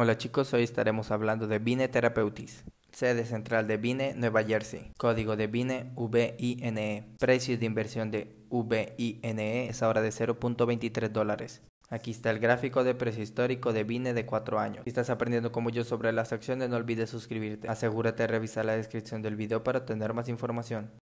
Hola chicos, hoy estaremos hablando de Vine Therapeutics, sede central de Vine, Nueva Jersey, código de Vine VINE, precio de inversión de VINE es ahora de 0.23 dólares. Aquí está el gráfico de precio histórico de Vine de 4 años. Si estás aprendiendo como yo sobre las acciones, no olvides suscribirte. Asegúrate de revisar la descripción del video para obtener más información.